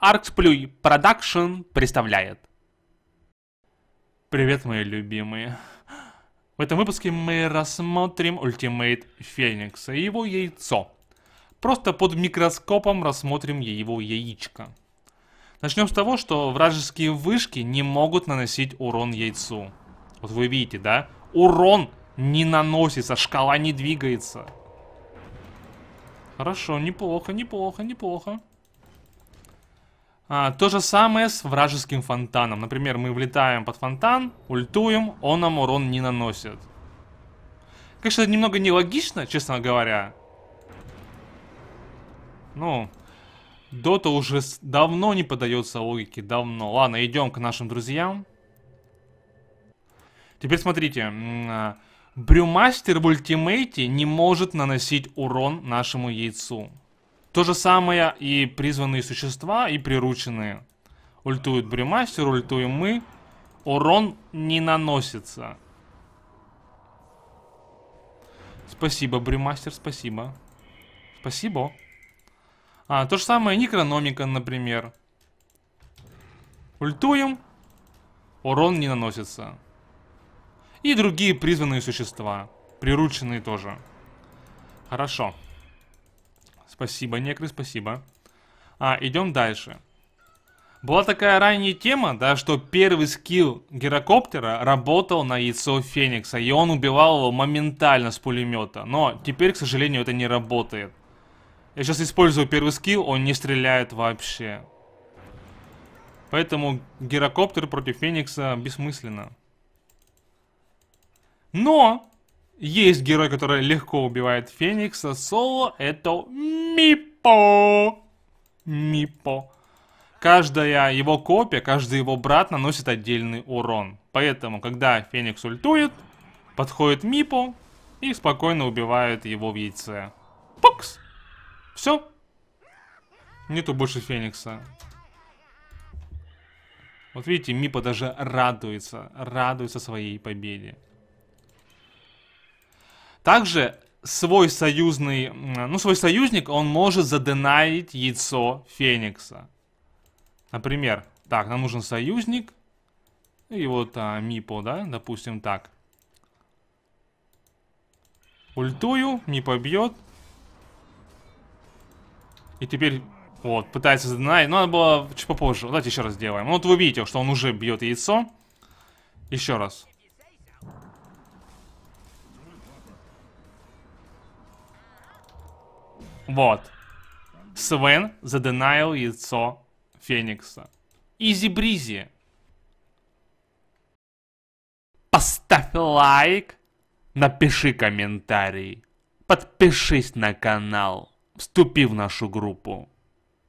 Арксплюй Продакшн представляет. Привет, мои любимые. В этом выпуске мы рассмотрим ультимейт Феникса и его яйцо. Просто под микроскопом рассмотрим его яичко. Начнем с того, что вражеские вышки не могут наносить урон яйцу. Вот вы видите, да? Урон не наносится, шкала не двигается. Хорошо, неплохо, неплохо, неплохо. А, то же самое с вражеским фонтаном. Например, мы влетаем под фонтан, ультуем, он нам урон не наносит. Конечно, это немного нелогично, честно говоря. Ну, Дота уже давно не поддается логике, давно. Ладно, идем к нашим друзьям. Теперь смотрите. Брюмастер в ультимейте не может наносить урон нашему яйцу. То же самое и призванные существа, и прирученные. Ультует Бремастер, ультуем мы. Урон не наносится. Спасибо, Бремастер, спасибо. Спасибо. А, то же самое Некрономика, например. Ультуем. Урон не наносится. И другие призванные существа. Прирученные тоже. Хорошо. Хорошо. Спасибо, некры, спасибо. А, идем дальше. Была такая ранняя тема, да, что первый скилл гирокоптера работал на яйцо Феникса, и он убивал его моментально с пулемета. Но теперь, к сожалению, это не работает. Я сейчас использую первый скилл, он не стреляет вообще. Поэтому гирокоптер против Феникса бессмысленно. Но есть герой, который легко убивает Феникса. Соло это Мипо. Мипо. Каждая его копия, каждый его брат наносит отдельный урон. Поэтому, когда Феникс ультует, подходит Мипо и спокойно убивает его в яйце. Покс! Все. Нету больше Феникса. Вот видите, Мипа даже радуется, радуется своей победе. Также свой союзный, ну, свой союзник, он может заденаить яйцо Феникса. Например, так, нам нужен союзник. И вот а, Мипо, да, допустим, так. Ультую, Мипо бьет. И теперь, вот, пытается заденаить. Но надо было чуть попозже. Давайте еще раз сделаем. Ну, вот вы видите, что он уже бьет яйцо. Еще раз. Вот. Свен заденаил яйцо Феникса. Изи-бризи. Поставь лайк, напиши комментарий, подпишись на канал, вступи в нашу группу.